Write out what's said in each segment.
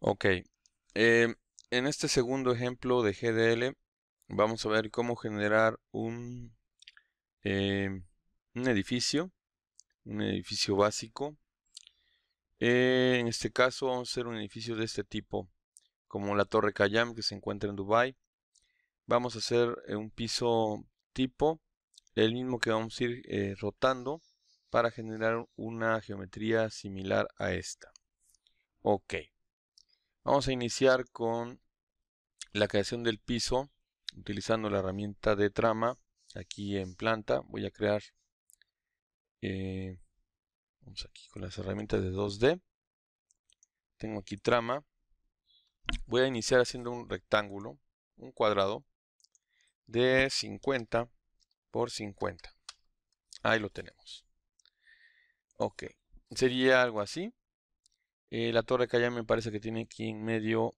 Ok, em, en este segundo ejemplo de GDL vamos a ver cómo generar un, em, un edificio, un edificio básico. Eh, en este caso vamos a hacer un edificio de este tipo, como la Torre Kayam que se encuentra en Dubai. Vamos a hacer eh, un piso tipo, el mismo que vamos a ir eh, rotando para generar una geometría similar a esta. Ok. Vamos a iniciar con la creación del piso utilizando la herramienta de trama aquí en planta. Voy a crear, eh, vamos aquí con las herramientas de 2D. Tengo aquí trama. Voy a iniciar haciendo un rectángulo, un cuadrado de 50 por 50. Ahí lo tenemos. Ok, sería algo así. Eh, la torre que allá me parece que tiene aquí en medio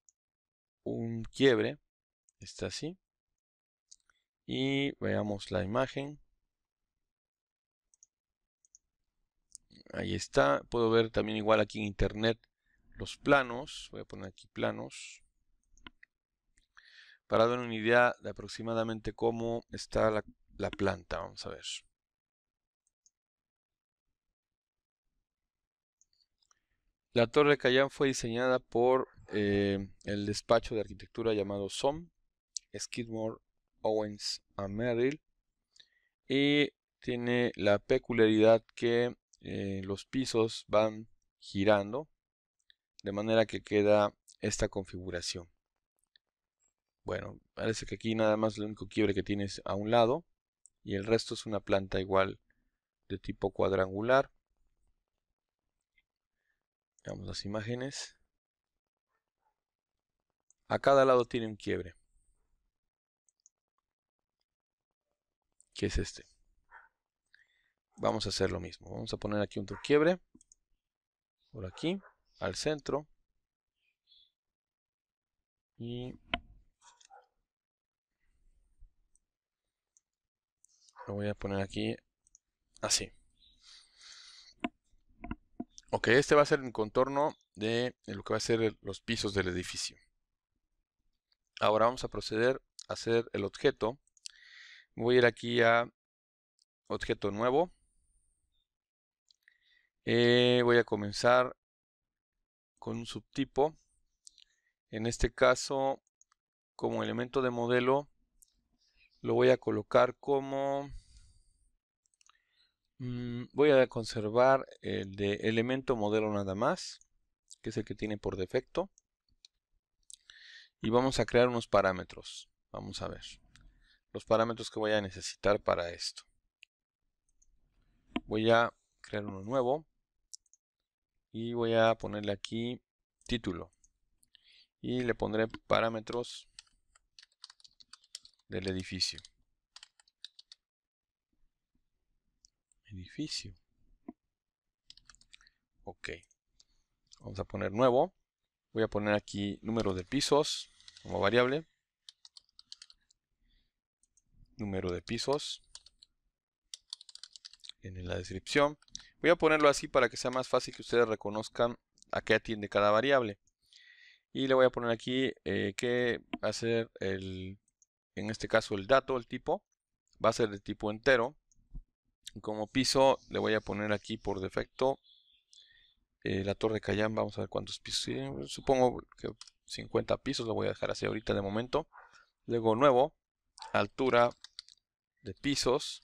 un quiebre. Está así. Y veamos la imagen. Ahí está. Puedo ver también igual aquí en internet los planos. Voy a poner aquí planos. Para dar una idea de aproximadamente cómo está la, la planta. Vamos a ver. La Torre de fue diseñada por eh, el despacho de arquitectura llamado SOM, Skidmore, Owens and Merrill, y tiene la peculiaridad que eh, los pisos van girando, de manera que queda esta configuración. Bueno, parece que aquí nada más el único quiebre que tienes a un lado, y el resto es una planta igual de tipo cuadrangular las imágenes. A cada lado tiene un quiebre. Que es este. Vamos a hacer lo mismo. Vamos a poner aquí un quiebre. Por aquí. Al centro. Y lo voy a poner aquí así. Ok, este va a ser el contorno de eh, lo que va a ser los pisos del edificio. Ahora vamos a proceder a hacer el objeto. Voy a ir aquí a objeto nuevo. Eh, voy a comenzar con un subtipo. En este caso, como elemento de modelo, lo voy a colocar como Mm, voy a conservar el de elemento modelo nada más, que es el que tiene por defecto. Y vamos a crear unos parámetros. Vamos a ver los parámetros que voy a necesitar para esto. Voy a crear uno nuevo y voy a ponerle aquí título y le pondré parámetros del edificio. edificio. Ok. Vamos a poner nuevo. Voy a poner aquí número de pisos como variable. Número de pisos en la descripción. Voy a ponerlo así para que sea más fácil que ustedes reconozcan a qué atiende cada variable. Y le voy a poner aquí eh, que va a ser el, en este caso el dato, el tipo, va a ser de tipo entero como piso le voy a poner aquí por defecto eh, la torre Cayán, vamos a ver cuántos pisos, supongo que 50 pisos, lo voy a dejar así ahorita de momento. Luego nuevo, altura de pisos,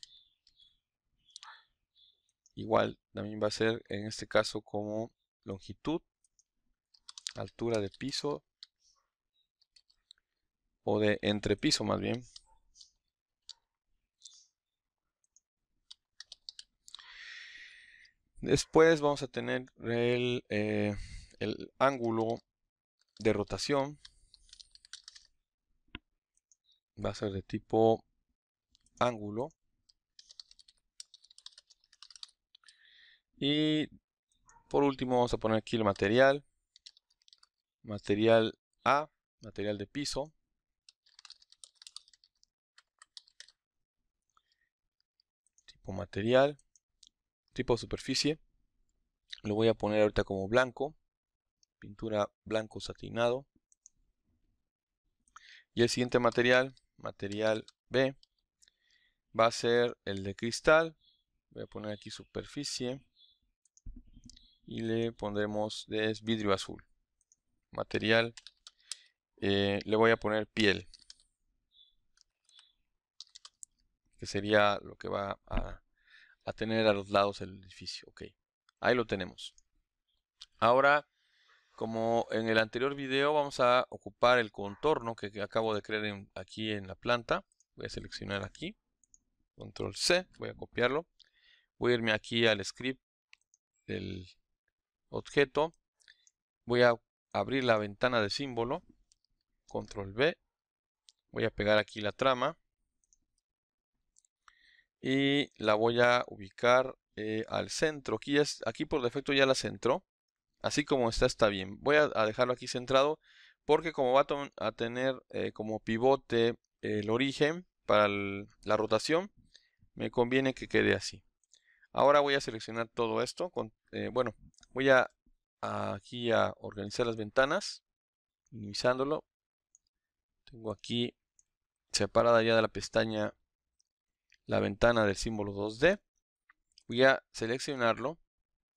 igual también va a ser en este caso como longitud, altura de piso o de entrepiso más bien, Después vamos a tener eh, el, ángulo de rotación. Va a ser de tipo ángulo. Y por último vamos a poner aquí el material. Material A, material de piso. Tipo material tipo de superficie lo voy a poner ahorita como blanco pintura blanco satinado y el siguiente material material B va a ser el de cristal voy a poner aquí superficie y le pondremos de vidrio azul material eh, le voy a poner piel que sería lo que va a a tener a los lados el edificio. Ok, ahí lo tenemos. Ahora, como en el anterior video, vamos a ocupar el contorno que acabo de crear aquí en la planta. Voy a seleccionar aquí, control C, voy a copiarlo. Voy a irme aquí al script del objeto. Voy a abrir la ventana de símbolo, control B. Voy a pegar aquí la trama y la voy a ubicar eh, al centro. Aquí, es, aquí por defecto ya la centro. Así como está, está bien. Voy a, dejarlo aquí centrado porque como va a, tener eh, como pivote el origen para la rotación, me conviene que quede así. Ahora voy a seleccionar todo esto. Con, eh, bueno, voy a, aquí a organizar las ventanas, minimizándolo. Tengo aquí separada ya de la pestaña la ventana del símbolo 2D. Voy a seleccionarlo,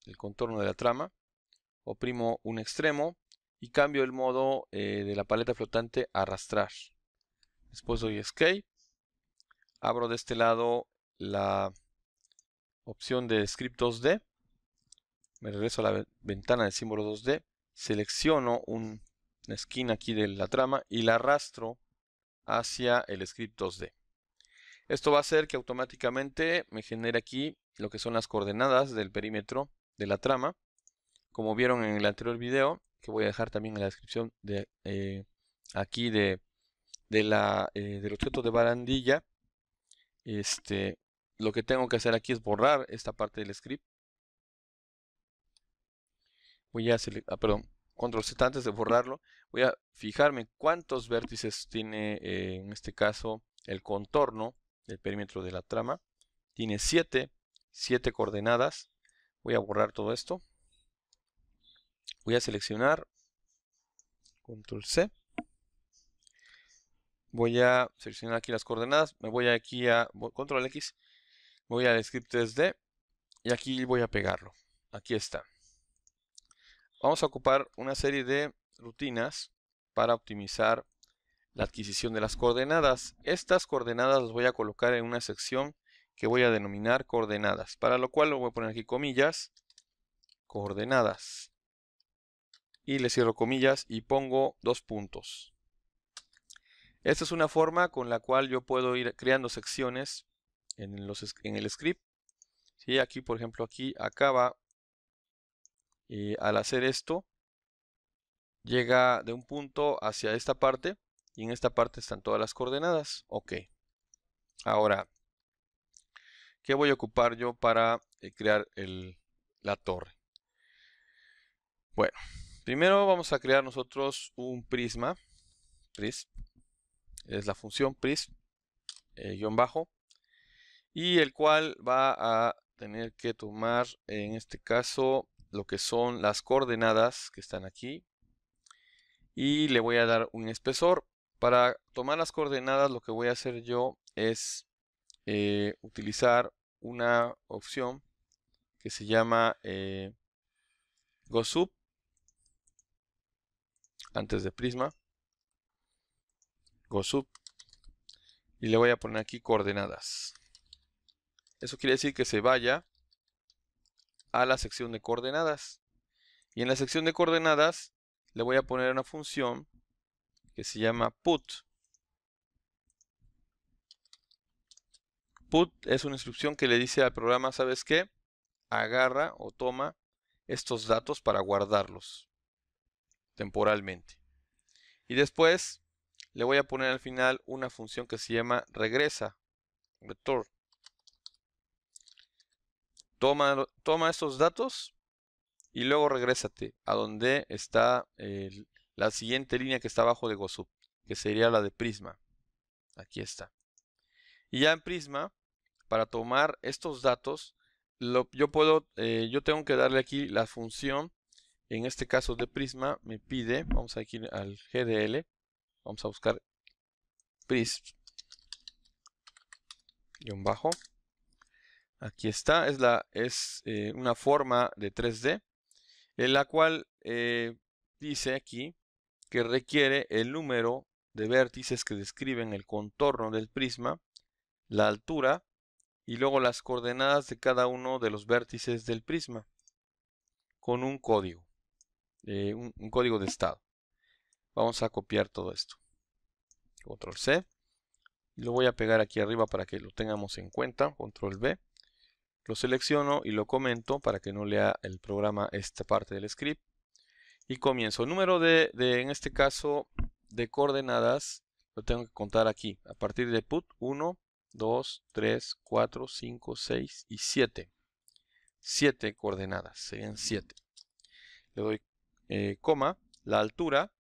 el contorno de la trama, oprimo un extremo y cambio el modo eh, de la paleta flotante a arrastrar. Después doy Escape, abro de este lado la opción de Script 2D, me regreso a la ventana del símbolo 2D, selecciono una esquina aquí de la trama y la arrastro hacia el Script 2D. Esto va a hacer que automáticamente me genere aquí lo que son las coordenadas del perímetro de la trama. Como vieron en el anterior video, que voy a dejar también en la descripción de eh, aquí de, eh, del objeto de barandilla, este, lo que tengo que hacer aquí es borrar esta parte del script. Voy a ah, perdón, control Z antes de borrarlo, voy a fijarme cuántos vértices tiene eh, en este caso el contorno el perímetro de la trama. Tiene 7, 7 coordenadas. Voy a borrar todo esto. Voy a seleccionar control C. Voy a seleccionar aquí las coordenadas. Me voy aquí a control X. Voy al script 3D y aquí voy a pegarlo. Aquí está. Vamos a ocupar una serie de rutinas para optimizar la adquisición de las coordenadas. Estas coordenadas las voy a colocar en una sección que voy a denominar coordenadas, para lo cual lo voy a poner aquí comillas, coordenadas. Y le cierro comillas y pongo dos puntos. Esta es una forma con la cual yo puedo ir creando secciones en, los, en el script. si Aquí, por ejemplo, aquí acaba, Y eh, al hacer esto, llega de un punto hacia esta parte y en esta parte están todas las coordenadas. Ok. Ahora, ¿qué voy a ocupar yo para eh, crear la torre? Bueno, primero vamos a crear nosotros un prisma. Prism. Es la función pris eh, bajo. Y el cual va a tener que tomar, en este caso, lo que son las coordenadas que están aquí. Y le voy a dar un espesor para tomar las coordenadas lo que voy a hacer yo es eh, utilizar una opción que se llama eh, GoSub antes de Prisma GoSub y le voy a poner aquí coordenadas eso quiere decir que se vaya a la sección de coordenadas y en la sección de coordenadas le voy a poner una función que se llama put. Put es una instrucción que le dice al programa, ¿sabes qué? Agarra o toma estos datos para guardarlos temporalmente. Y después le voy a poner al final una función que se llama regresa, return. Toma, toma estos datos y luego regresate a donde está el, la siguiente línea que está abajo de GoSub, que sería la de Prisma. Aquí está. Y ya en Prisma, para tomar estos datos, yo puedo, eh, yo tengo que darle aquí la función, en este caso de Prisma, me pide, vamos a ir al GDL, vamos a buscar Prisma, y un bajo. Aquí está, es, la, es eh, una forma de 3D, en la cual eh, dice aquí que requiere el número de vértices que describen el contorno del prisma, la altura y luego las coordenadas de cada uno de los vértices del prisma con un código, eh, un, código de estado. Vamos a copiar todo esto. Control C. Lo voy a pegar aquí arriba para que lo tengamos en cuenta. Control B. Lo selecciono y lo comento para que no lea el programa esta parte del script y comienzo. Número de, en este caso, de coordenadas, lo tengo que contar aquí, a partir de put 1, 2, 3, 4, 5, 6 y 7. 7 coordenadas, serían 7. Le doy eh, coma, la altura,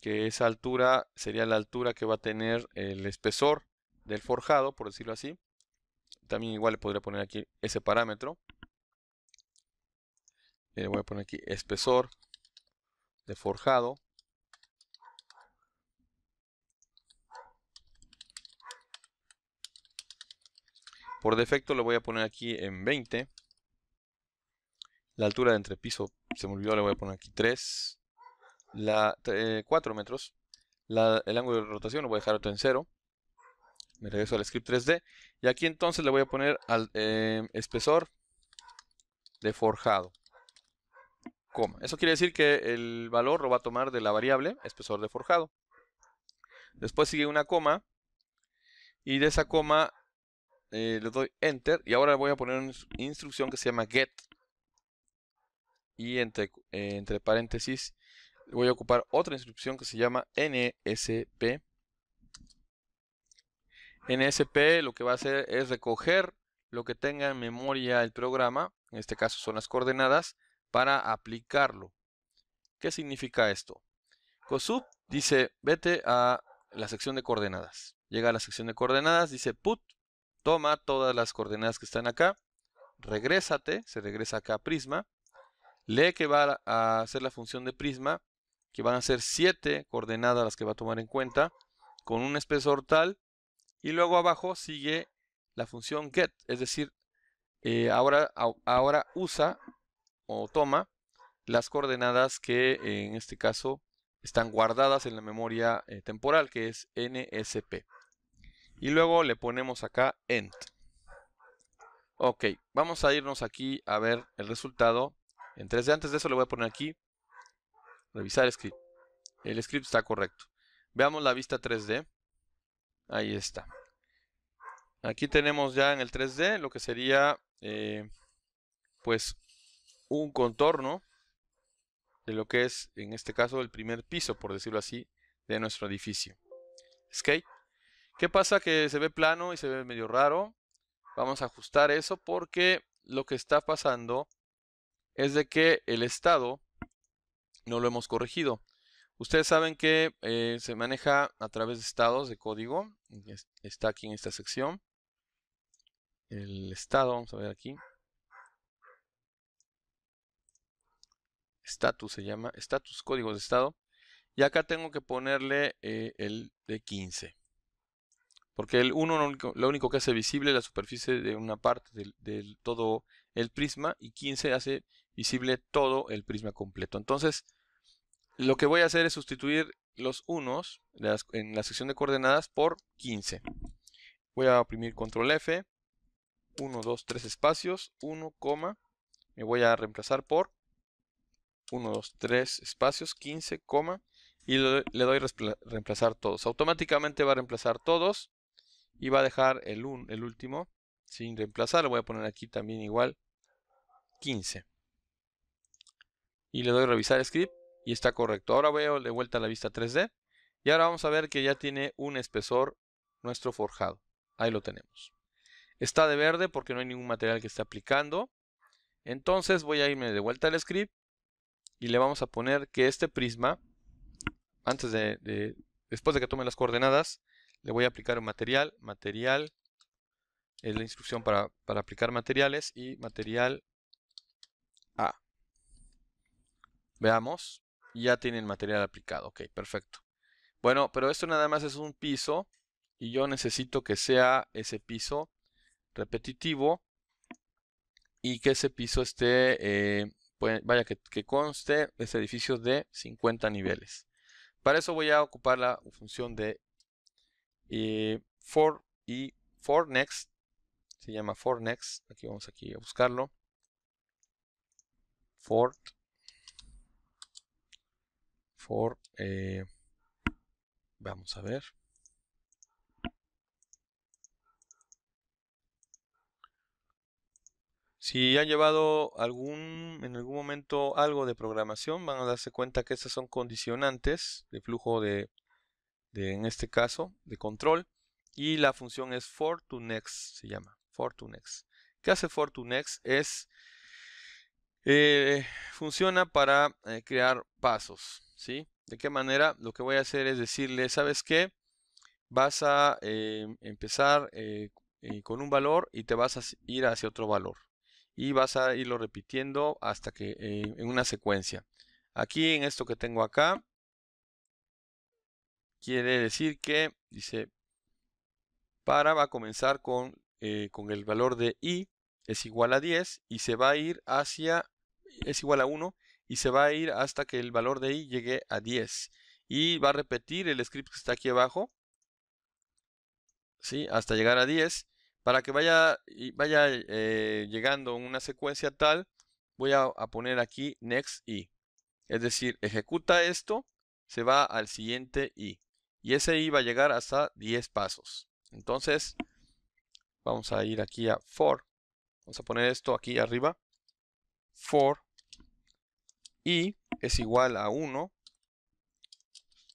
que esa altura sería la altura que va a tener el espesor del forjado, por decirlo así. También igual le podría poner aquí ese parámetro. Le voy a poner aquí espesor de forjado. Por defecto le voy a poner aquí en 20. La altura de entrepiso, se me olvidó, le voy a poner aquí 3. La, 4 eh, metros. el ángulo de rotación lo voy a dejar en 0. Me regreso al script 3D. Y aquí entonces le voy a poner al eh, espesor de forjado. Eso quiere decir que el valor lo va a tomar de la variable espesor de forjado. Después sigue una coma y de esa coma eh, le doy enter y ahora le voy a poner una instrucción que se llama get y entre, entre paréntesis voy a ocupar otra instrucción que se llama nsp. NSP lo que va a hacer es recoger lo que tenga en memoria el programa, en este caso son las coordenadas, para aplicarlo. ¿Qué significa esto? COSUB dice, vete a la sección de coordenadas. Llega a la sección de coordenadas, dice put, toma todas las coordenadas que están acá, regrésate, se regresa acá a prisma, lee que va a hacer la función de prisma, que van a ser 7 coordenadas las que va a tomar en cuenta, con un espesor tal, y luego abajo sigue la función get, es decir, eh, ahora, ahora usa o toma las coordenadas que eh, en este caso están guardadas en la memoria eh, temporal, que es NSP. Y luego le ponemos acá end. Ok, vamos a irnos aquí a ver el resultado en 3D. Antes de eso le voy a poner aquí, revisar script. El script está correcto. Veamos la vista 3D. Ahí está. Aquí tenemos ya en el 3D lo que sería, eh, pues, un contorno de lo que es, en este caso, el primer piso, por decirlo así, de nuestro edificio. ¿Qué pasa? Que se ve plano y se ve medio raro. Vamos a ajustar eso porque lo que está pasando es de que el estado no lo hemos corregido. Ustedes saben que eh, se maneja a través de estados de código. Está aquí en esta sección. El estado, vamos a ver aquí. status se llama, status códigos de estado. Y acá tengo que ponerle eh, el de 15. Porque el 1 lo único, que hace visible la superficie de una parte del, todo el prisma y 15 hace visible todo el prisma completo. Entonces, lo que voy a hacer es sustituir los unos en la sección de coordenadas por 15. Voy a oprimir control F, 1, 2, 3 espacios, 1, me voy a reemplazar por 1, 2, 3 espacios, 15, coma, y le doy reemplazar todos. Automáticamente va a reemplazar todos y va a dejar el, un, el último sin reemplazar. le voy a poner aquí también igual 15. Y le doy revisar script y está correcto. Ahora veo de vuelta la vista 3D y ahora vamos a ver que ya tiene un espesor nuestro forjado. Ahí lo tenemos. Está de verde porque no hay ningún material que esté aplicando. Entonces voy a irme de vuelta al script y le vamos a poner que este prisma, antes de, después de que tome las coordenadas, le voy a aplicar un material, material, es la instrucción para, para aplicar materiales y material A. Veamos, ya tiene el material aplicado, ok, perfecto. Bueno, pero esto nada más es un piso y yo necesito que sea ese piso repetitivo y que ese piso esté eh, vaya que, conste este edificio de 50 niveles. Para eso voy a ocupar la función de eh, for y for next. Se llama for next. Aquí vamos aquí a buscarlo. For for eh, vamos a ver Si han llevado algún, en algún momento algo de programación, van a darse cuenta que estas son condicionantes de flujo de, en este caso, de control. Y la función es for to next, se llama. For to next. ¿Qué hace for to next? Es, eh, funciona para eh, crear pasos, ¿sí? ¿De qué manera? Lo que voy a hacer es decirle, ¿sabes qué? Vas a em, empezar eh, con un valor y te vas a ir hacia otro valor y vas a irlo repitiendo hasta que eh, en una secuencia. Aquí en esto que tengo acá, quiere decir que dice para va a comenzar con, eh, el valor de i es igual a 10 y se va a ir hacia es igual a 1 y se va a ir hasta que el valor de i llegue a 10 y va a repetir el script que está aquí abajo ¿sí? hasta llegar a 10 para que vaya, vaya eh, llegando una secuencia tal, voy a, a poner aquí next i. Es decir, ejecuta esto, se va al siguiente i. Y ese i va a llegar hasta 10 pasos. Entonces, vamos a ir aquí a for. Vamos a poner esto aquí arriba. For i es igual a 1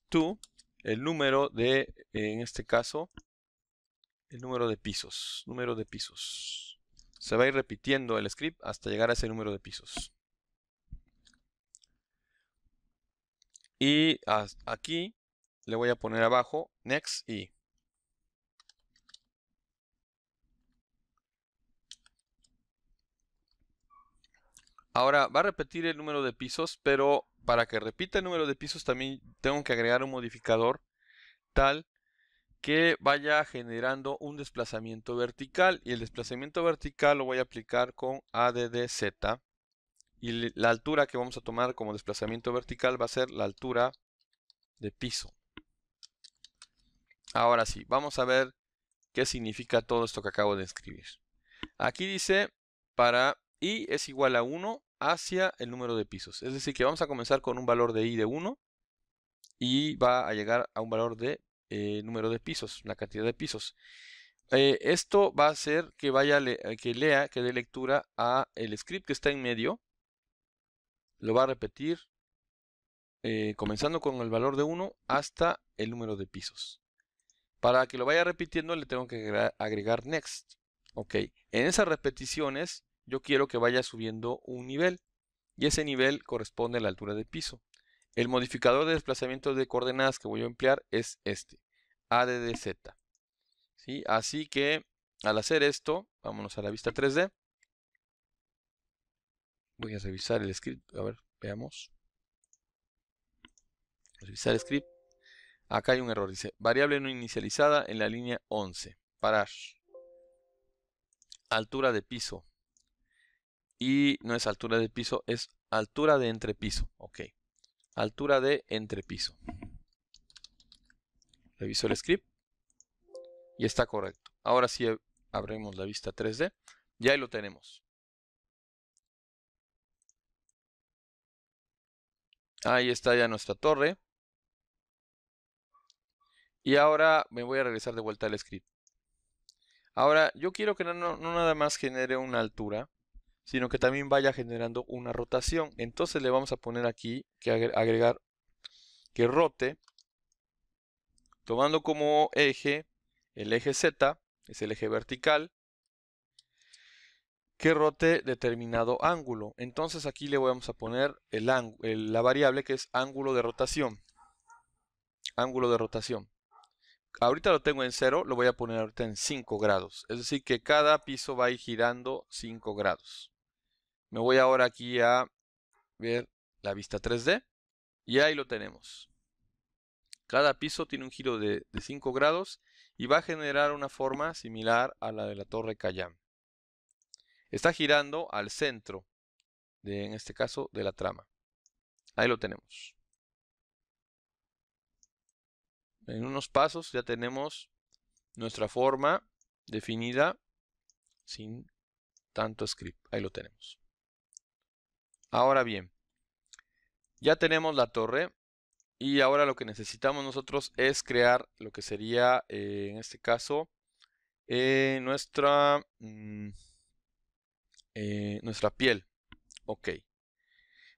to el número de, en este caso, el número de pisos, número de pisos. Se va a ir repitiendo el script hasta llegar a ese número de pisos. Y aquí le voy a poner abajo next y Ahora va a repetir el número de pisos, pero para que repita el número de pisos también tengo que agregar un modificador tal que vaya generando un desplazamiento vertical y el desplazamiento vertical lo voy a aplicar con ADDZ y la altura que vamos a tomar como desplazamiento vertical va a ser la altura de piso. Ahora sí, vamos a ver qué significa todo esto que acabo de escribir. Aquí dice para i es igual a 1 hacia el número de pisos. Es decir, que vamos a comenzar con un valor de i de 1 y va a llegar a un valor de eh, número de pisos, la cantidad de pisos. Eh, esto va a hacer que vaya eh, que lea, que dé lectura a el script que está en medio. Lo va a repetir comenzando con el valor de 1 hasta el número de pisos. Para que lo vaya repitiendo le tengo que agregar, next. Ok, en esas repeticiones yo quiero que vaya subiendo un nivel y ese nivel corresponde a la altura de piso. El modificador de desplazamiento de coordenadas que voy a emplear es este, ADDZ. ¿Sí? Así que al hacer esto, vámonos a la vista 3D. Voy a revisar el script, a ver, veamos. Revisar el script. Acá hay un error, dice variable no inicializada en la línea 11. Parar. Altura de piso. Y no es altura de piso, es altura de entrepiso. Ok altura de entrepiso. Reviso el script y está correcto. Ahora sí abrimos la vista 3D y ahí lo tenemos. Ahí está ya nuestra torre. Y ahora me voy a regresar de vuelta al script. Ahora, yo quiero que no, no nada más genere una altura, sino que también vaya generando una rotación. Entonces le vamos a poner aquí que agregar que rote, tomando como eje el eje Z, es el eje vertical, que rote determinado ángulo. Entonces aquí le vamos a poner el la variable que es ángulo de rotación. Ángulo de rotación. Ahorita lo tengo en 0, lo voy a poner ahorita en 5 grados. Es decir que cada piso va a ir girando 5 grados. Me voy ahora aquí a ver la vista 3D y ahí lo tenemos. Cada piso tiene un giro de, 5 grados y va a generar una forma similar a la de la torre Cayam. Está girando al centro, de, en este caso, de la trama. Ahí lo tenemos. En unos pasos ya tenemos nuestra forma definida sin tanto script. Ahí lo tenemos. Ahora bien, ya tenemos la torre y ahora lo que necesitamos nosotros es crear lo que sería, eh, en este caso, eh, nuestra, mm, eh, nuestra piel. Ok.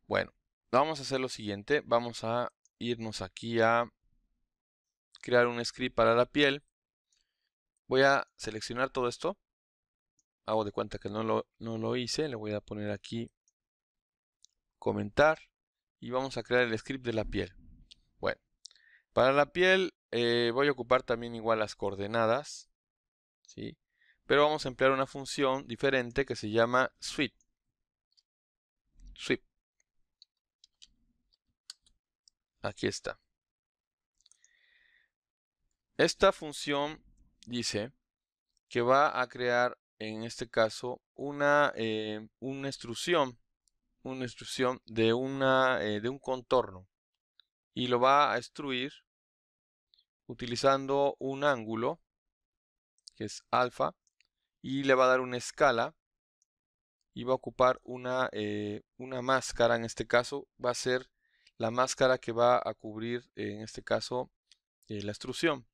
Bueno, vamos a hacer lo siguiente. Vamos a irnos aquí a crear un script para la piel. Voy a seleccionar todo esto. Hago de cuenta que no lo, no lo hice. Le voy a poner aquí comentar y vamos a crear el script de la piel. Bueno, para la piel eh, voy a ocupar también igual las coordenadas, ¿sí? pero vamos a emplear una función diferente que se llama sweep. Sweep. Aquí está. Esta función dice que va a crear, en este caso, una, eh, una instrucción una instrucción de, una, eh, de un contorno y lo va a extruir utilizando un ángulo que es alfa y le va a dar una escala y va a ocupar una, eh, máscara en este caso va a ser la máscara que va a cubrir eh, en este caso la extrusión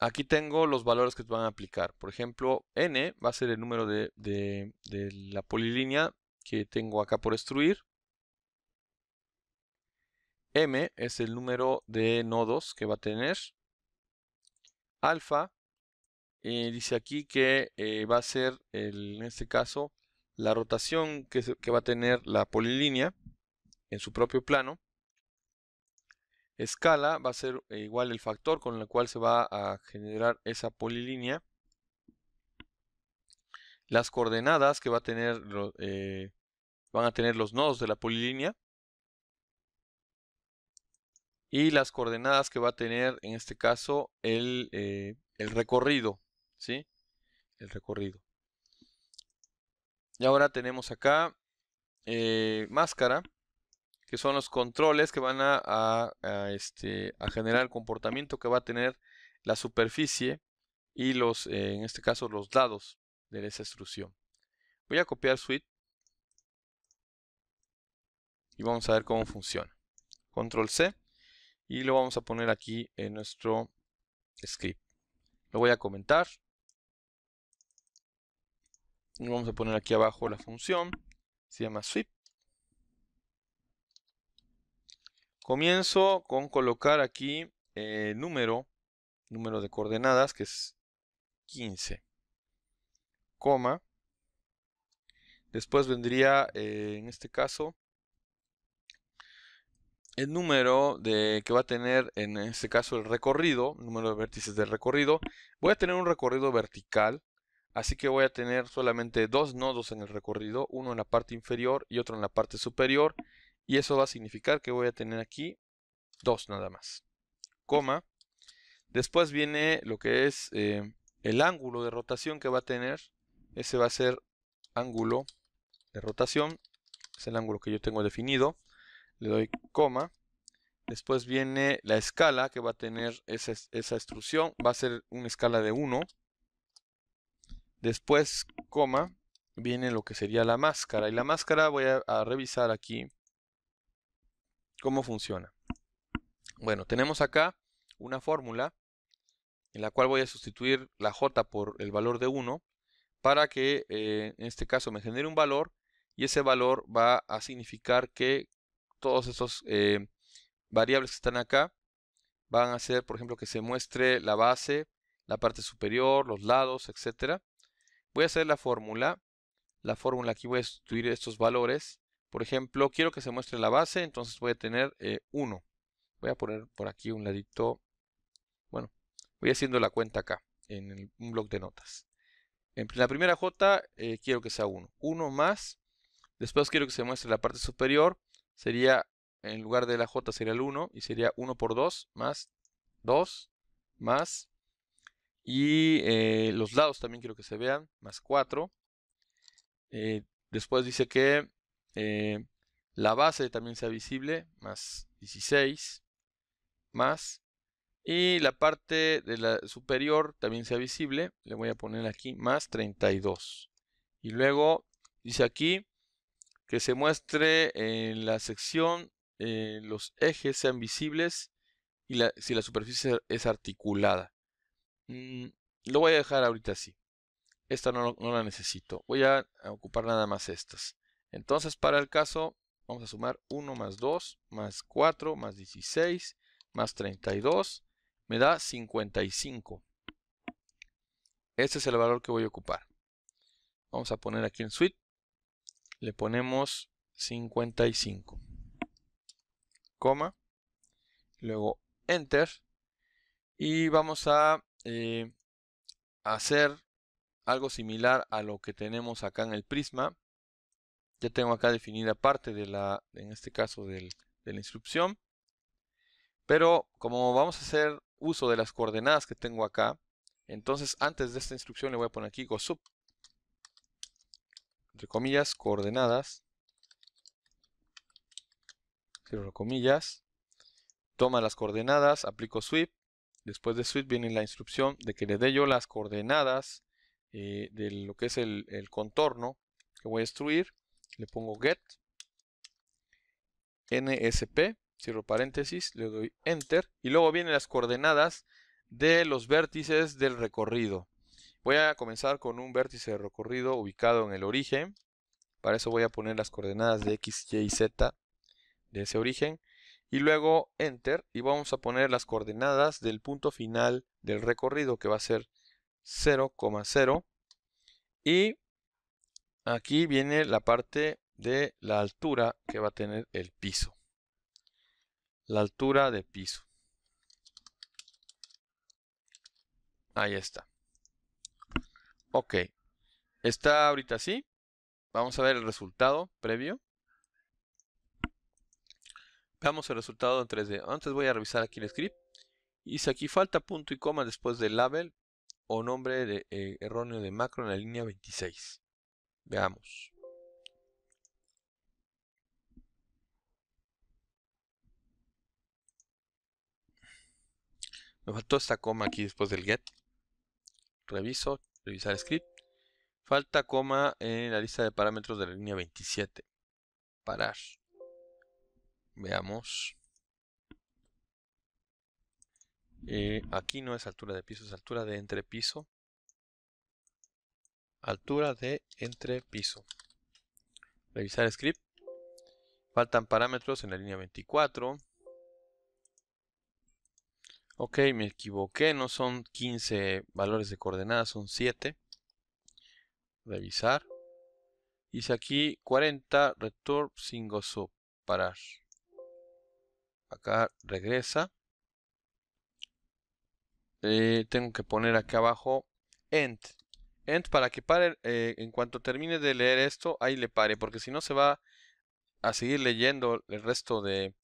aquí tengo los valores que van a aplicar. Por ejemplo, n va a ser el número de, la polilínea que tengo acá por extruir. m es el número de nodos que va a tener. Alfa eh, dice aquí que eh, va a ser, en este caso, la rotación que va a tener la polilínea en su propio plano escala va a ser eh, igual el factor con el cual se va a generar esa polilínea. Las coordenadas que va a tener, eh, van a tener los nodos de la polilínea. Y las coordenadas que va a tener, en este caso, el, eh, recorrido. ¿sí? El recorrido. Y ahora tenemos acá máscara que son los controles que van este, a, generar el comportamiento que va a tener la superficie y los, eh, en este caso, los lados de esa extrusión. Voy a copiar suite y vamos a ver cómo funciona. Control C y lo vamos a poner aquí en nuestro script. Lo voy a comentar. Y vamos a poner aquí abajo la función. Se llama sweep. Comienzo con colocar aquí el eh, número, número de coordenadas, que es 15, coma. Después vendría, eh, en este caso, el número de, que va a tener, en este caso, el recorrido, número de vértices del recorrido. Voy a tener un recorrido vertical, así que voy a tener solamente dos nodos en el recorrido, uno en la parte inferior y otro en la parte superior. Y eso va a significar que voy a tener aquí dos nada más. Coma. Después viene lo que es eh, el ángulo de rotación que va a tener. Ese va a ser ángulo de rotación. Es el ángulo que yo tengo definido. Le doy coma. Después viene la escala que va a tener esa, esa extrusión. Va a ser una escala de 1. Después, coma, viene lo que sería la máscara. Y la máscara voy a revisar aquí ¿Cómo funciona? Bueno, tenemos acá una fórmula en la cual voy a sustituir la j por el valor de 1 para que eh, en este caso me genere un valor y ese valor va a significar que todos estos eh, variables que están acá van a ser, por ejemplo, que se muestre la base, la parte superior, los lados, etc. Voy a hacer la fórmula. La fórmula aquí voy a sustituir estos valores por ejemplo, quiero que se muestre la base, entonces voy a tener 1. Eh, voy a poner por aquí un ladito, bueno, voy haciendo la cuenta acá, en un bloc de notas. En la primera J eh, quiero que sea 1. 1 más, después quiero que se muestre la parte superior, sería, en lugar de la J sería el 1, y sería 1 por 2, más 2, más, y eh, los lados también quiero que se vean, más 4. después dice que eh, la base también sea visible, más 16, más, y la parte de la superior también sea visible, le voy a poner aquí más 32. Y luego dice aquí que se muestre en la sección, eh, los ejes sean visibles y si la superficie es articulada. Mm, lo voy a dejar ahorita así. Esta no la necesito. Voy a ocupar nada más estas. Entonces, para el caso, vamos a sumar 1 más 2 más 4 más 16 más 32, me da 55. Este es el valor que voy a ocupar. Vamos a poner aquí en suite, le ponemos 55, coma, luego enter y vamos a eh, hacer algo similar a lo que tenemos acá en el prisma ya tengo acá definida parte de la, en este caso de la instrucción, pero como vamos a hacer uso de las coordenadas que tengo acá, entonces antes de esta instrucción le voy a poner aquí sub, entre comillas, coordenadas, cierro comillas, toma las coordenadas, aplico sweep, después de sweep viene la instrucción de que le dé yo las coordenadas eh, de lo que es el, el contorno que voy a destruir le pongo get nsp, cierro paréntesis, le doy enter y luego vienen las coordenadas de los vértices del recorrido. Voy a comenzar con un vértice de recorrido ubicado en el origen. Para eso voy a poner las coordenadas de x, y, z de ese origen. Y luego enter y vamos a poner las coordenadas del punto final del recorrido que va a ser 0,0. Y Aquí viene la parte de la altura que va a tener el piso. La altura de piso. Ahí está. Ok. Está ahorita así. Vamos a ver el resultado previo. Veamos el resultado en 3D. Antes voy a revisar aquí el script. Y si aquí falta punto y coma después del label o nombre de, eh, erróneo de macro en la línea 26. Veamos. Me faltó esta coma aquí después del get. Reviso, revisar script. Falta coma en la lista de parámetros de la línea 27. Parar. Veamos. Eh, aquí no es altura de piso, es altura de entrepiso altura de piso. Revisar script. Faltan parámetros en la línea 24. Ok, me equivoqué, no son 15 valores de coordenadas, son 7. Revisar. Hice aquí 40, return, single sub, parar. Acá regresa. Eh, tengo que poner aquí abajo end end para que pare, eh, en cuanto termine de leer esto, ahí le pare, porque si no se va a seguir leyendo el resto de,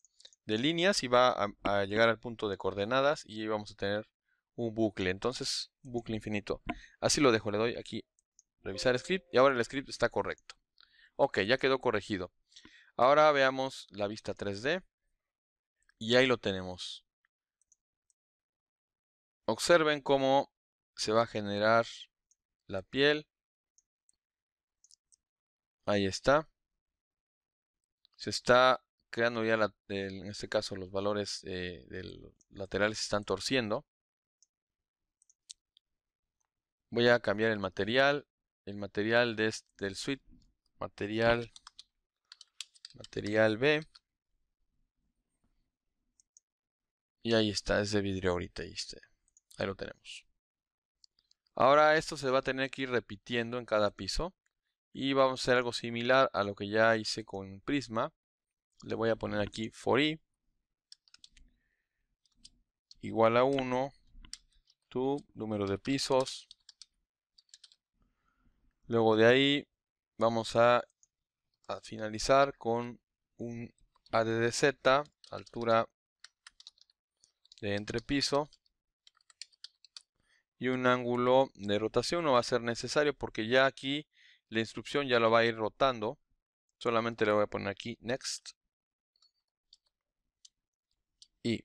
líneas y va a, llegar al punto de coordenadas y ahí vamos a tener un bucle, entonces bucle infinito. Así lo dejo, le doy aquí revisar script y ahora el script está correcto. Ok, ya quedó corregido. Ahora veamos la vista 3D y ahí lo tenemos. Observen cómo se va a generar la piel. Ahí está. Se está creando ya, en este caso, los valores eh, del laterales se están torciendo. Voy a cambiar el material. El material del suite. Material. Material B. Y ahí está, es de vidrio ahorita. ahí lo tenemos. Ahora esto se va a tener que ir repitiendo en cada piso. Y vamos a hacer algo similar a lo que ya hice con Prisma. Le voy a poner aquí for i. Igual a 1. Tu número de pisos. Luego de ahí vamos a, a finalizar con un ADDZ, altura de entrepiso y un ángulo de rotación no va a ser necesario porque ya aquí la instrucción ya lo va a ir rotando. Solamente le voy a poner aquí next. Y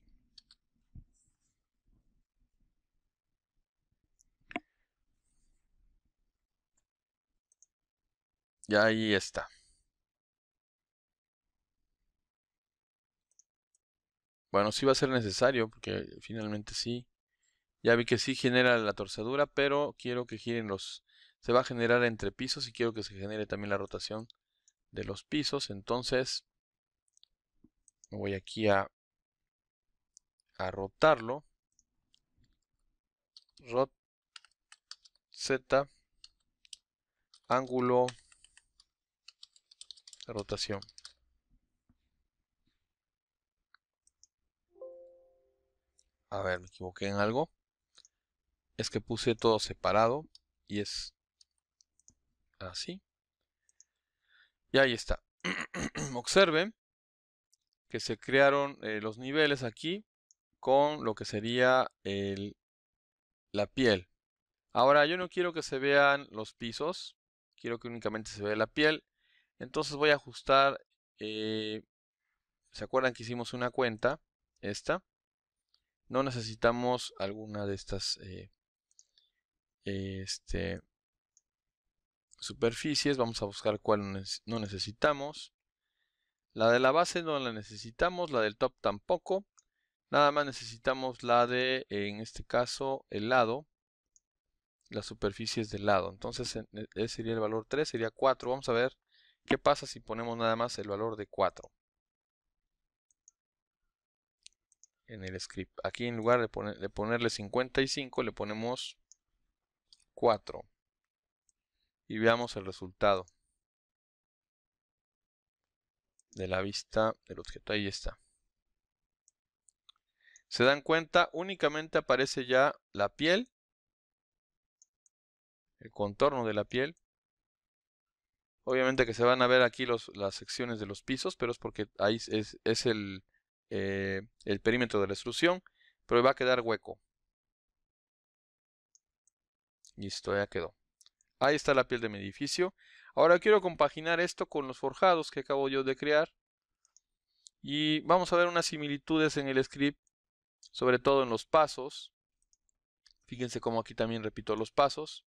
ya ahí está. Bueno, sí va a ser necesario porque finalmente sí. Ya vi que sí genera la torcedura, pero quiero que giren los... Se va a generar entre pisos y quiero que se genere también la rotación de los pisos. Entonces, me voy aquí a, a rotarlo. Rot Z, ángulo, rotación. A ver, me equivoqué en algo es que puse todo separado y es así. Y ahí está. Observen que se crearon eh, los niveles aquí con lo que sería el, la piel. Ahora yo no quiero que se vean los pisos, quiero que únicamente se vea la piel. Entonces voy a ajustar, eh, ¿se acuerdan que hicimos una cuenta? Esta. No necesitamos alguna de estas eh, este, superficies, vamos a buscar cuál no necesitamos. La de la base no la necesitamos, la del top tampoco. Nada más necesitamos la de, en este caso, el lado. Las superficies del lado. Entonces ese e sería el valor 3, sería 4. Vamos a ver qué pasa si ponemos nada más el valor de 4. En el script. Aquí en lugar de, de ponerle 55 le ponemos 4 y veamos el resultado de la vista del objeto. Ahí está. Se dan cuenta, únicamente aparece ya la piel, el contorno de la piel. Obviamente que se van a ver aquí las secciones de los pisos, pero es porque ahí es, el, eh, el perímetro de la extrusión, pero va a quedar hueco. Listo, ya quedó. Ahí está la piel de mi edificio. Ahora quiero compaginar esto con los forjados que acabo yo de crear. Y vamos a ver unas similitudes en el script, sobre todo en los pasos. Fíjense cómo aquí también repito los pasos.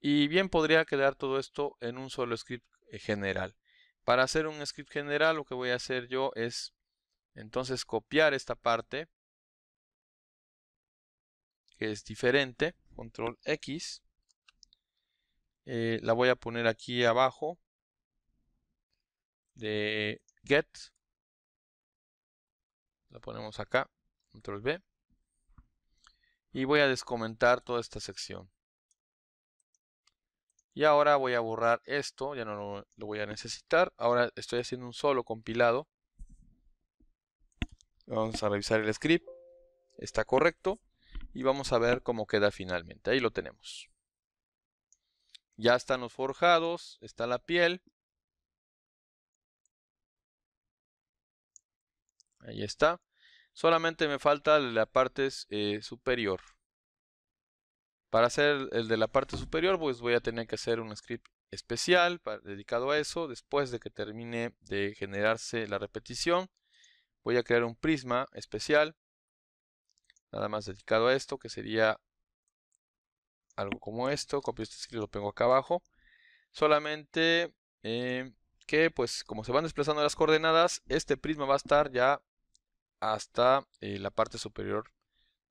Y bien podría quedar todo esto en un solo script eh, general. Para hacer un script general lo que voy a hacer yo es entonces copiar esta parte que es diferente, control X. Eh, la voy a poner aquí abajo de get. La ponemos acá, control B. Y voy a descomentar toda esta sección. Y ahora voy a borrar esto, ya no lo voy a necesitar. Ahora estoy haciendo un solo compilado. Vamos a revisar el script. Está correcto y vamos a ver cómo queda finalmente. Ahí lo tenemos. Ya están los forjados, está la piel. Ahí está. Solamente me falta la parte eh, superior. Para hacer el de la parte superior, pues voy a tener que hacer un script especial dedicado a eso. Después de que termine de generarse la repetición, voy a crear un prisma especial nada más dedicado a esto, que sería algo como esto, copio este y lo pongo acá abajo. Solamente eh, que, pues, como se van desplazando las coordenadas, este prisma va a estar ya hasta eh, la parte superior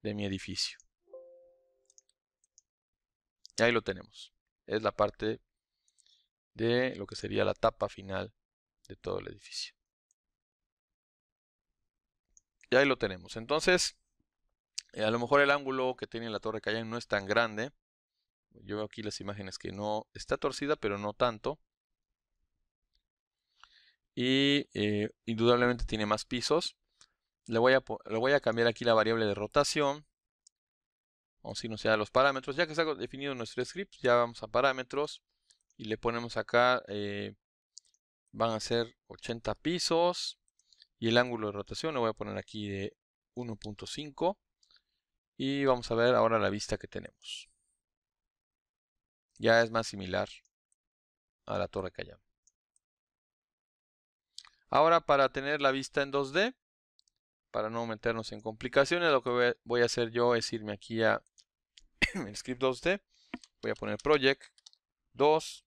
de mi edificio. Y ahí lo tenemos. Es la parte de lo que sería la tapa final de todo el edificio. Y ahí lo tenemos. Entonces, eh, a lo mejor el ángulo que tiene la torre Cayenne no es tan grande. Yo veo aquí las imágenes que no está torcida, pero no tanto. Y eh, indudablemente tiene más pisos. Le voy, a, cambiar aquí la variable de rotación. Vamos si no ya a los parámetros. Ya que está definido nuestro script, ya vamos a parámetros. Y le ponemos acá, eh, van a ser 80 pisos. Y el ángulo de rotación le voy a poner aquí de 1.5. Y vamos a ver ahora la vista que tenemos. Ya es más similar a la torre que allá Ahora para tener la vista en 2D, para no meternos en complicaciones, lo que voy a hacer yo es irme aquí a el script 2D. Voy a poner project 2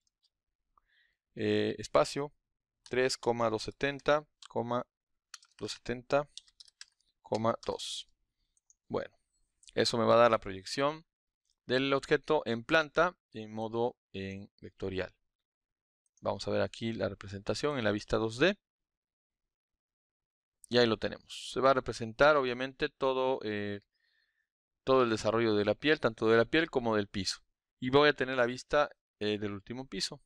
eh, espacio 3,270,270,2. Bueno, eso me va a dar la proyección del objeto en planta en modo en vectorial. Vamos a ver aquí la representación en la vista 2D. Y ahí lo tenemos. Se va a representar obviamente todo, eh, todo el desarrollo de la piel, tanto de la piel como del piso. Y voy a tener la vista eh, del último piso.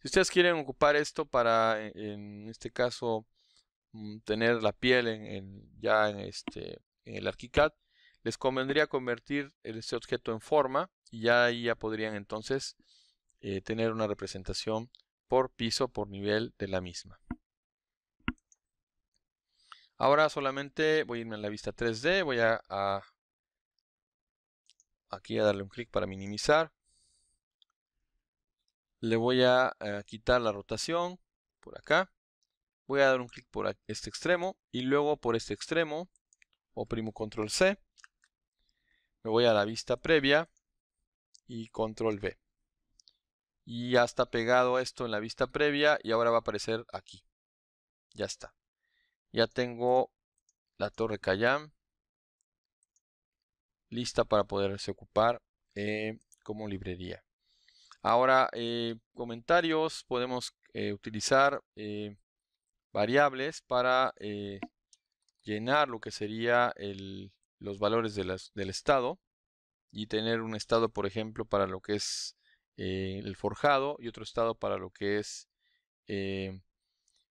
Si ustedes quieren ocupar esto para, eh, en este caso, mm, tener la piel ya en, este, en el ArchiCAD, les convendría convertir este objeto en forma y ya ahí ya podrían entonces eh, tener una representación por piso, por nivel de la misma. Ahora solamente voy a irme a la vista 3D, voy a, aquí a darle un clic para minimizar. Le voy a, a eh, quitar la rotación por acá. Voy a dar un clic por este extremo y luego por este extremo oprimo control C me voy a la vista previa y control V. Y ya está pegado esto en la vista previa y ahora va a aparecer aquí. Ya está. Ya tengo la torre Cayam lista para poderse ocupar eh, como librería. Ahora, eh, comentarios, podemos eh, utilizar variables para llenar lo que sería el, los valores del estado y tener un estado, por ejemplo, para lo que es eh, el forjado y otro estado para lo que es eh,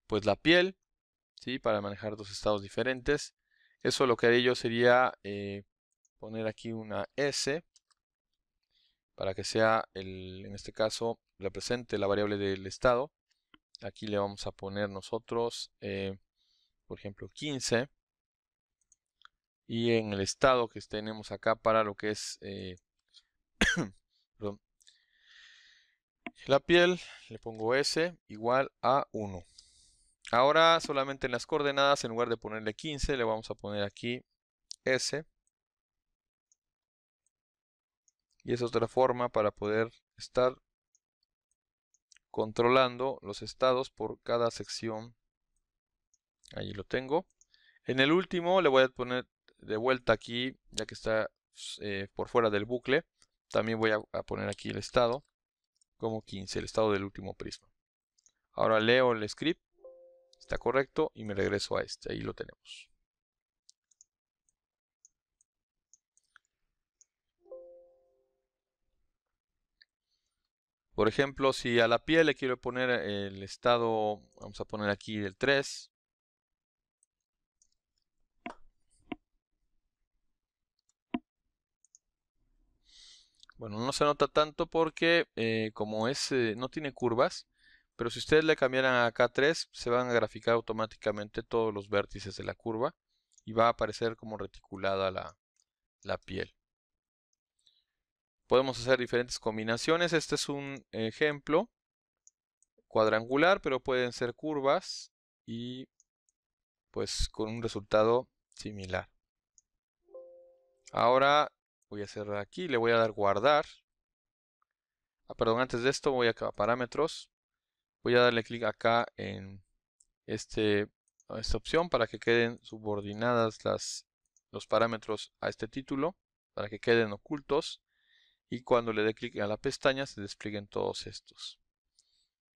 pues la piel, ¿sí? para manejar dos estados diferentes. Eso lo que haría yo sería eh, poner aquí una S para que sea, el, en este caso, represente la variable del estado. Aquí le vamos a poner nosotros, por ejemplo, 15 y en el estado que tenemos acá para lo que es eh, la piel, le pongo S igual a 1. Ahora solamente en las coordenadas, en lugar de ponerle 15, le vamos a poner aquí S. Y es otra forma para poder estar controlando los estados por cada sección. Ahí lo tengo. En el último le voy a poner de vuelta aquí, ya que está pues, eh, por fuera del bucle, también voy a, a poner aquí el estado como 15, el estado del último prisma. Ahora leo el script, está correcto, y me regreso a este, ahí lo tenemos. Por ejemplo, si a la piel le quiero poner eh, el estado, vamos a poner aquí el 3, Bueno, no se nota tanto porque eh, como es, eh, no tiene curvas, pero si ustedes le cambiaran a K3, se van a graficar automáticamente todos los vértices de la curva y va a aparecer como reticulada la, la piel. Podemos hacer diferentes combinaciones. Este es un ejemplo cuadrangular, pero pueden ser curvas y pues con un resultado similar. Ahora Voy a cerrar aquí, le voy a dar guardar. Ah, perdón, antes de esto voy acá a parámetros. Voy a darle clic acá en este, esta opción para que queden subordinadas las, los parámetros a este título, para que queden ocultos. Y cuando le dé clic a la pestaña se desplieguen todos estos.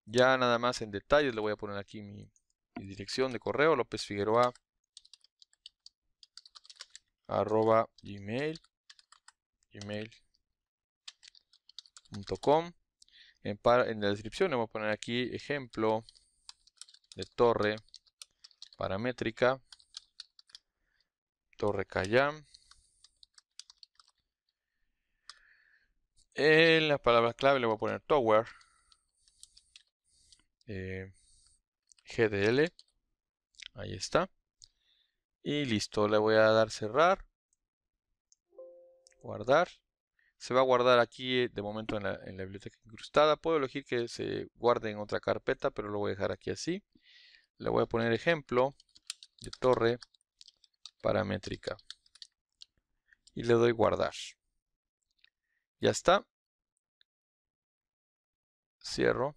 Ya nada más en detalles le voy a poner aquí mi, mi dirección de correo, López Figueroa arroba gmail gmail.com. En, la descripción le voy a poner aquí ejemplo de torre paramétrica, torre Callam. En las palabras clave le voy a poner tower, eh, GDL, ahí está. Y listo, le voy a dar cerrar guardar. Se va a guardar aquí de momento en la, biblioteca incrustada. Puedo elegir que se guarde en otra carpeta, pero lo voy a dejar aquí así. Le voy a poner ejemplo de torre paramétrica. Y le doy guardar. Ya está. Cierro.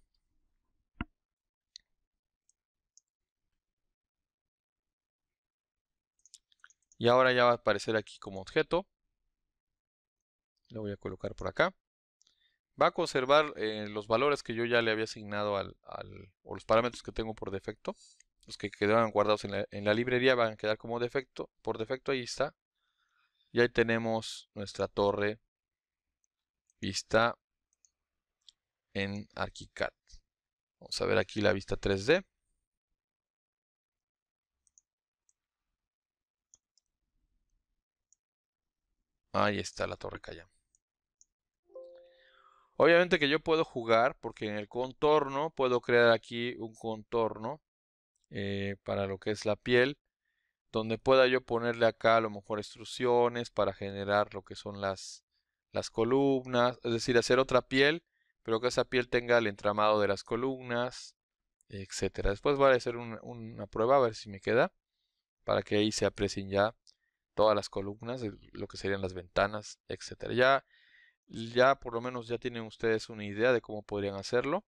Y ahora ya va a aparecer aquí como objeto. Lo voy a colocar por acá. Va a conservar eh, los valores que yo ya le había asignado al, o los parámetros que tengo por defecto. Los que quedaban guardados en la, librería van a quedar como defecto. Por defecto ahí está. Y ahí tenemos nuestra torre vista en ArchiCAD. Vamos a ver aquí la vista 3D. Ahí está la torre callada. Obviamente que yo puedo jugar porque en el contorno puedo crear aquí un contorno eh, para lo que es la piel, donde pueda yo ponerle acá a lo mejor instrucciones para generar lo que son las, las columnas, es decir, hacer otra piel, pero que esa piel tenga el entramado de las columnas, etcétera. Después voy a hacer una prueba a ver si me queda, para que ahí se aprecien ya todas las columnas, lo que serían las ventanas, etcétera. Ya ya por lo menos ya tienen ustedes una idea de cómo podrían hacerlo.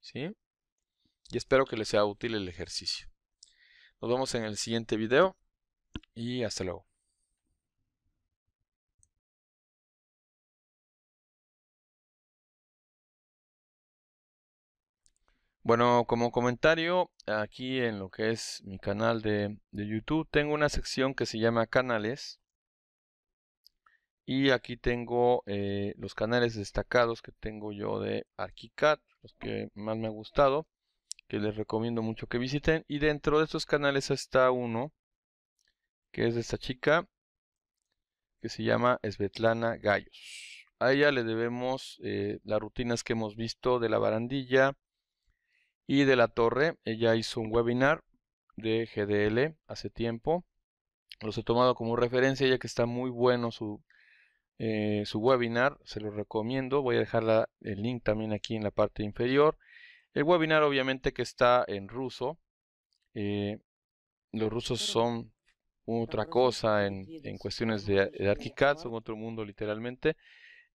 ¿Sí? Y espero que les sea útil el ejercicio. Nos vemos en el siguiente video y hasta luego. Bueno, como comentario, aquí en lo que es mi canal de YouTube, tengo una sección que se llama canales y aquí tengo eh, los canales destacados que tengo yo de ArchiCAD, los que más me ha gustado, que les recomiendo mucho que visiten. Y dentro de estos canales está uno, que es de esta chica, que se llama Svetlana Gallos. A ella le debemos eh, las rutinas que hemos visto de la barandilla y de la torre. Ella hizo un webinar de GDL hace tiempo. Los he tomado como referencia ya que está muy bueno su, eh, su webinar, se lo recomiendo, voy a dejar el link también aquí en la parte inferior. El webinar obviamente que está en ruso, eh, los rusos son otra cosa en, cuestiones de, Archicad, son otro mundo literalmente,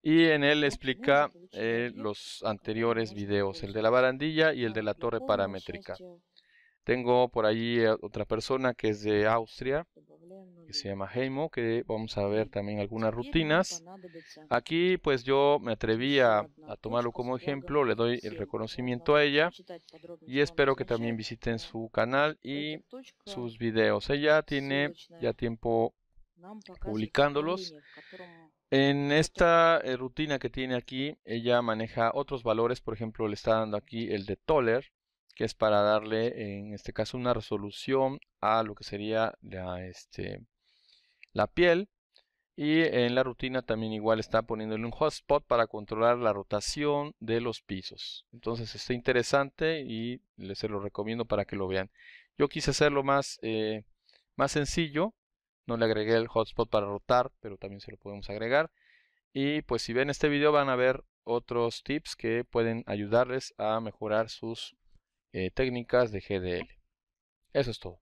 y en él ah, pues explica eh, los anteriores videos, el de la barandilla y el de la torre paramétrica. Tengo por ahí eh, otra persona que es de Austria, que se llama Heimo, que vamos a ver también algunas rutinas. Aquí pues yo me atreví a, tomarlo como ejemplo, le doy el reconocimiento a ella y espero que también visiten su canal y sus videos. Ella tiene ya tiempo pues, publicándolos. En esta eh, rutina que tiene aquí, ella maneja otros valores, por ejemplo, le está dando aquí el de Toller, que es para darle en este caso una resolución a lo que sería la, este, la piel. Y en la rutina también igual está poniéndole un hotspot para controlar la rotación de los pisos. Entonces está interesante y les se lo recomiendo para que lo vean. Yo quise hacerlo más, eh, más sencillo. No le agregué el hotspot para rotar, pero también se lo podemos agregar. Y pues si ven este video van a ver otros tips que pueden ayudarles a mejorar sus eh, técnicas de GDL. Eso es todo.